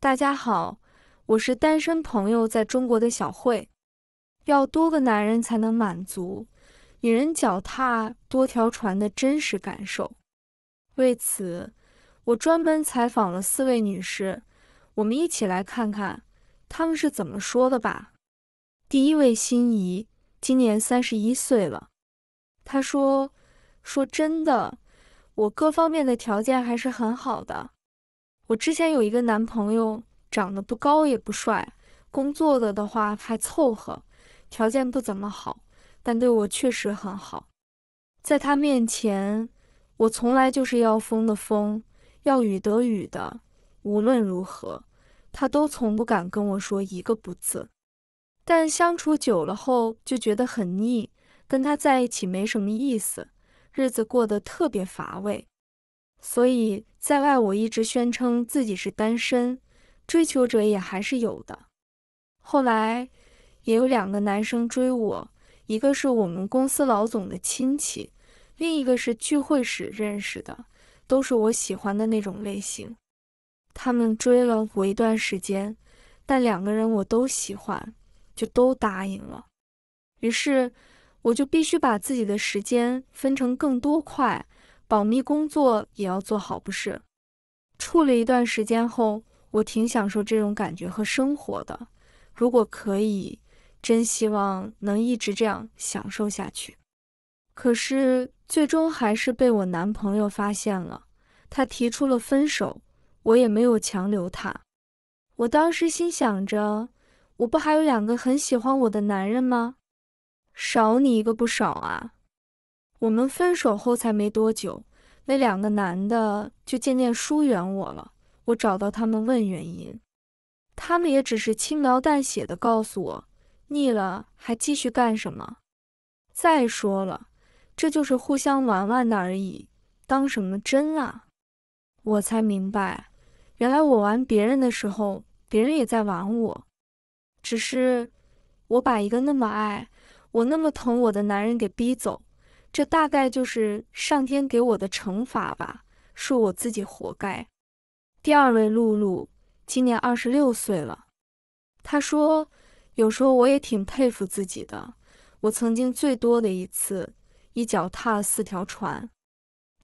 大家好，我是单身朋友在中国的小慧。要多个男人才能满足女人脚踏多条船的真实感受。为此，我专门采访了四位女士，我们一起来看看她们是怎么说的吧。第一位，心仪，今年三十一岁了。她说：“说真的，我各方面的条件还是很好的。”我之前有一个男朋友，长得不高也不帅，工作的的话还凑合，条件不怎么好，但对我确实很好。在他面前，我从来就是要风的风，要雨的雨的，无论如何，他都从不敢跟我说一个不字。但相处久了后，就觉得很腻，跟他在一起没什么意思，日子过得特别乏味。所以，在外我一直宣称自己是单身，追求者也还是有的。后来也有两个男生追我，一个是我们公司老总的亲戚，另一个是聚会时认识的，都是我喜欢的那种类型。他们追了我一段时间，但两个人我都喜欢，就都答应了。于是我就必须把自己的时间分成更多块。保密工作也要做好，不是？处了一段时间后，我挺享受这种感觉和生活的。如果可以，真希望能一直这样享受下去。可是最终还是被我男朋友发现了，他提出了分手，我也没有强留他。我当时心想着，我不还有两个很喜欢我的男人吗？少你一个不少啊。我们分手后才没多久，那两个男的就渐渐疏远我了。我找到他们问原因，他们也只是轻描淡写的告诉我，腻了还继续干什么？再说了，这就是互相玩玩的而已，当什么真啊？我才明白，原来我玩别人的时候，别人也在玩我。只是我把一个那么爱我、那么疼我的男人给逼走。这大概就是上天给我的惩罚吧，是我自己活该。第二位露露，今年二十六岁了。她说：“有时候我也挺佩服自己的，我曾经最多的一次，一脚踏了四条船。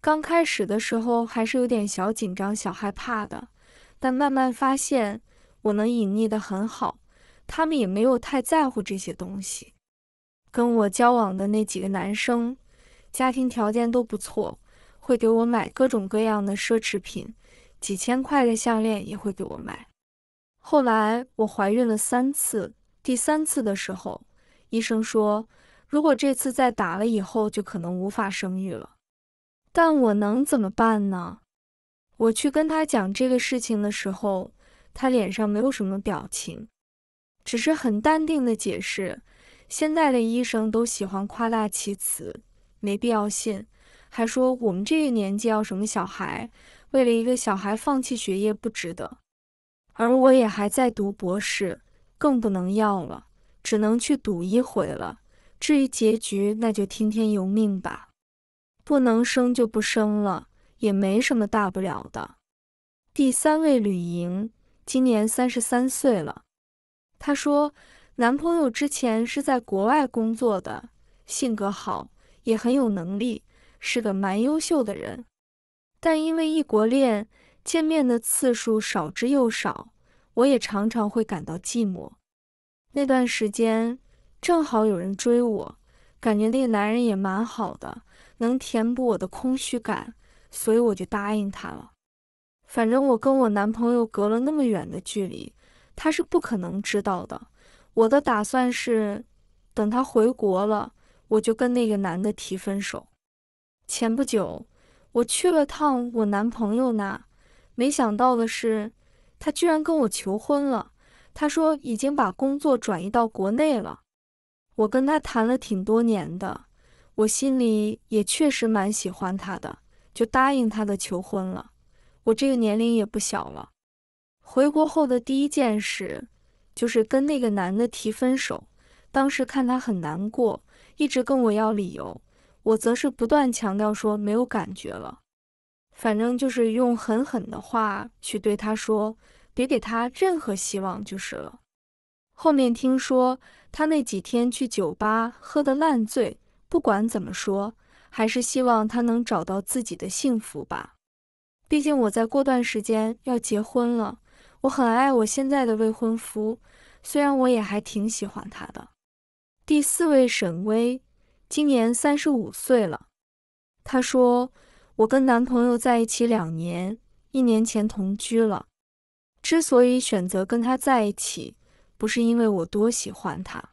刚开始的时候还是有点小紧张、小害怕的，但慢慢发现我能隐匿的很好，他们也没有太在乎这些东西。跟我交往的那几个男生。”家庭条件都不错，会给我买各种各样的奢侈品，几千块的项链也会给我买。后来我怀孕了三次，第三次的时候，医生说如果这次再打了以后，就可能无法生育了。但我能怎么办呢？我去跟他讲这个事情的时候，他脸上没有什么表情，只是很淡定的解释，现在的医生都喜欢夸大其词。没必要信，还说我们这个年纪要什么小孩，为了一个小孩放弃学业不值得。而我也还在读博士，更不能要了，只能去赌一回了。至于结局，那就听天由命吧。不能生就不生了，也没什么大不了的。第三位吕莹，今年三十三岁了。她说，男朋友之前是在国外工作的，性格好。也很有能力，是个蛮优秀的人，但因为异国恋，见面的次数少之又少，我也常常会感到寂寞。那段时间正好有人追我，感觉那个男人也蛮好的，能填补我的空虚感，所以我就答应他了。反正我跟我男朋友隔了那么远的距离，他是不可能知道的。我的打算是等他回国了。我就跟那个男的提分手。前不久，我去了趟我男朋友那，没想到的是，他居然跟我求婚了。他说已经把工作转移到国内了。我跟他谈了挺多年的，我心里也确实蛮喜欢他的，就答应他的求婚了。我这个年龄也不小了。回国后的第一件事就是跟那个男的提分手。当时看他很难过。一直跟我要理由，我则是不断强调说没有感觉了，反正就是用狠狠的话去对他说，别给他任何希望就是了。后面听说他那几天去酒吧喝得烂醉，不管怎么说，还是希望他能找到自己的幸福吧。毕竟我在过段时间要结婚了，我很爱我现在的未婚夫，虽然我也还挺喜欢他的。第四位沈巍，今年三十五岁了。他说：“我跟男朋友在一起两年，一年前同居了。之所以选择跟他在一起，不是因为我多喜欢他，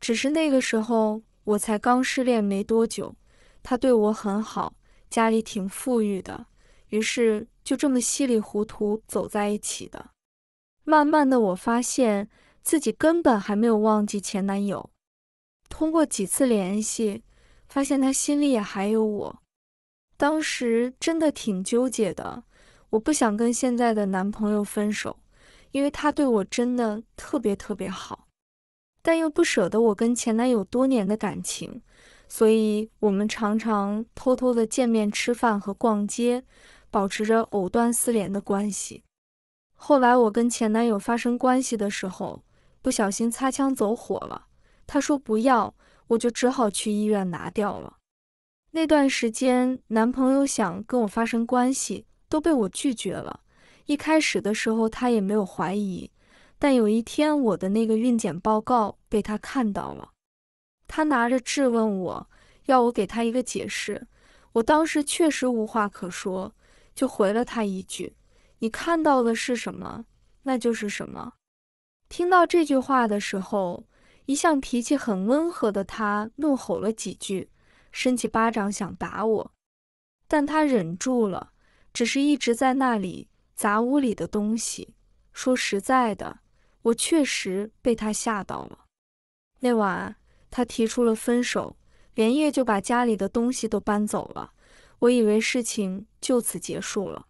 只是那个时候我才刚失恋没多久，他对我很好，家里挺富裕的，于是就这么稀里糊涂走在一起的。慢慢的，我发现自己根本还没有忘记前男友。”通过几次联系，发现他心里也还有我。当时真的挺纠结的，我不想跟现在的男朋友分手，因为他对我真的特别特别好，但又不舍得我跟前男友多年的感情，所以我们常常偷偷的见面吃饭和逛街，保持着藕断丝连的关系。后来我跟前男友发生关系的时候，不小心擦枪走火了。他说不要，我就只好去医院拿掉了。那段时间，男朋友想跟我发生关系，都被我拒绝了。一开始的时候，他也没有怀疑，但有一天，我的那个孕检报告被他看到了，他拿着质问我，要我给他一个解释。我当时确实无话可说，就回了他一句：“你看到的是什么，那就是什么。”听到这句话的时候。一向脾气很温和的他怒吼了几句，伸起巴掌想打我，但他忍住了，只是一直在那里砸屋里的东西。说实在的，我确实被他吓到了。那晚他提出了分手，连夜就把家里的东西都搬走了。我以为事情就此结束了，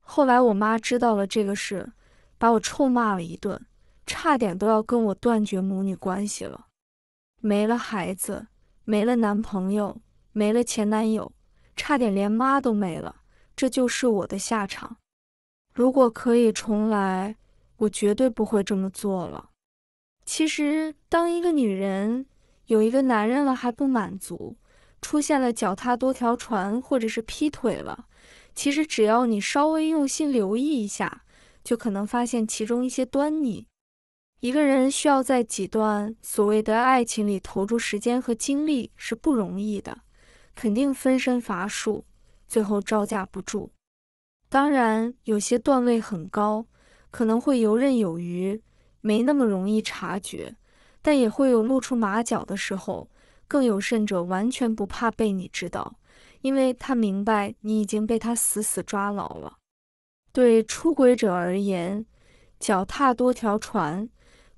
后来我妈知道了这个事，把我臭骂了一顿。差点都要跟我断绝母女关系了，没了孩子，没了男朋友，没了前男友，差点连妈都没了，这就是我的下场。如果可以重来，我绝对不会这么做了。其实当一个女人有一个男人了还不满足，出现了脚踏多条船或者是劈腿了，其实只要你稍微用心留意一下，就可能发现其中一些端倪。一个人需要在几段所谓的爱情里投注时间和精力是不容易的，肯定分身乏术，最后招架不住。当然，有些段位很高，可能会游刃有余，没那么容易察觉，但也会有露出马脚的时候。更有甚者，完全不怕被你知道，因为他明白你已经被他死死抓牢了。对出轨者而言，脚踏多条船。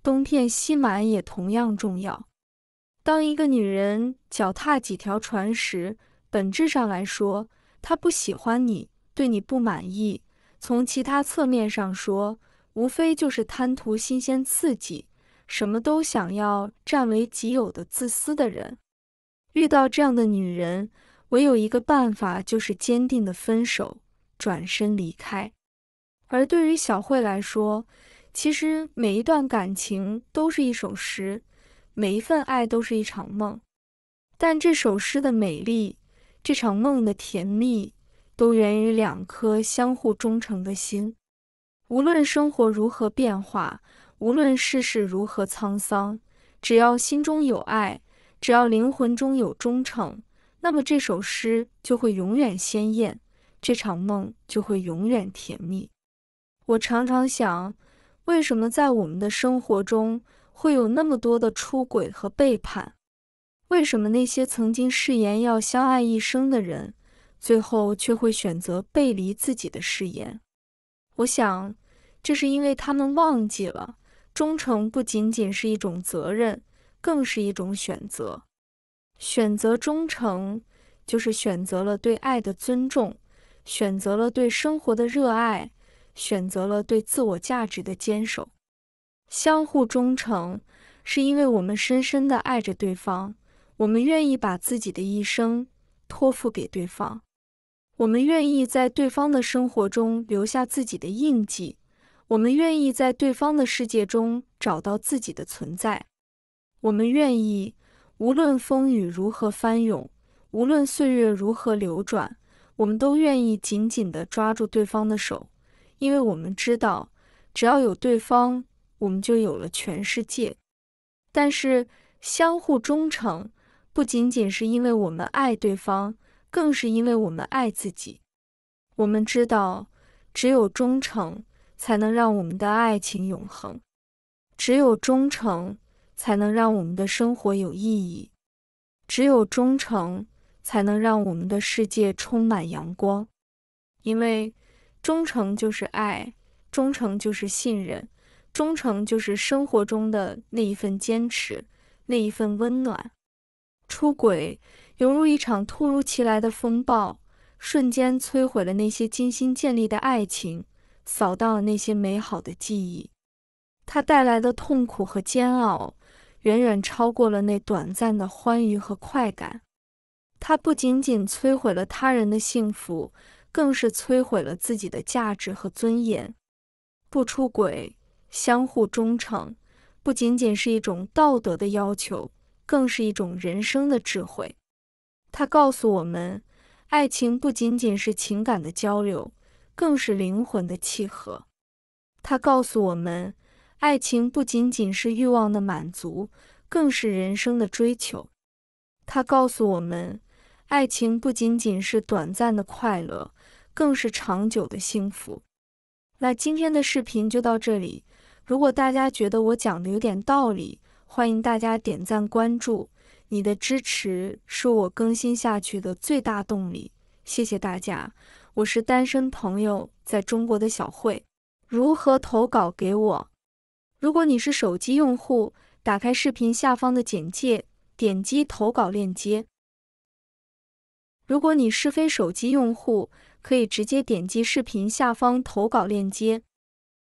东片西满也同样重要。当一个女人脚踏几条船时，本质上来说，她不喜欢你，对你不满意。从其他侧面上说，无非就是贪图新鲜刺激，什么都想要占为己有的自私的人。遇到这样的女人，唯有一个办法就是坚定的分手，转身离开。而对于小慧来说，其实每一段感情都是一首诗，每一份爱都是一场梦。但这首诗的美丽，这场梦的甜蜜，都源于两颗相互忠诚的心。无论生活如何变化，无论世事如何沧桑，只要心中有爱，只要灵魂中有忠诚，那么这首诗就会永远鲜艳，这场梦就会永远甜蜜。我常常想。为什么在我们的生活中会有那么多的出轨和背叛？为什么那些曾经誓言要相爱一生的人，最后却会选择背离自己的誓言？我想，这是因为他们忘记了，忠诚不仅仅是一种责任，更是一种选择。选择忠诚，就是选择了对爱的尊重，选择了对生活的热爱。选择了对自我价值的坚守，相互忠诚，是因为我们深深的爱着对方，我们愿意把自己的一生托付给对方，我们愿意在对方的生活中留下自己的印记，我们愿意在对方的世界中找到自己的存在，我们愿意，无论风雨如何翻涌，无论岁月如何流转，我们都愿意紧紧的抓住对方的手。因为我们知道，只要有对方，我们就有了全世界。但是，相互忠诚不仅仅是因为我们爱对方，更是因为我们爱自己。我们知道，只有忠诚才能让我们的爱情永恒，只有忠诚才能让我们的生活有意义，只有忠诚才能让我们的世界充满阳光。因为。忠诚就是爱，忠诚就是信任，忠诚就是生活中的那一份坚持，那一份温暖。出轨犹如一场突如其来的风暴，瞬间摧毁了那些精心建立的爱情，扫荡了那些美好的记忆。它带来的痛苦和煎熬，远远超过了那短暂的欢愉和快感。它不仅仅摧毁了他人的幸福。更是摧毁了自己的价值和尊严。不出轨，相互忠诚，不仅仅是一种道德的要求，更是一种人生的智慧。他告诉我们，爱情不仅仅是情感的交流，更是灵魂的契合。他告诉我们，爱情不仅仅是欲望的满足，更是人生的追求。他告诉我们，爱情不仅仅是短暂的快乐。更是长久的幸福。那今天的视频就到这里。如果大家觉得我讲的有点道理，欢迎大家点赞关注。你的支持是我更新下去的最大动力。谢谢大家。我是单身朋友在中国的小慧。如何投稿给我？如果你是手机用户，打开视频下方的简介，点击投稿链接。如果你是非手机用户，可以直接点击视频下方投稿链接。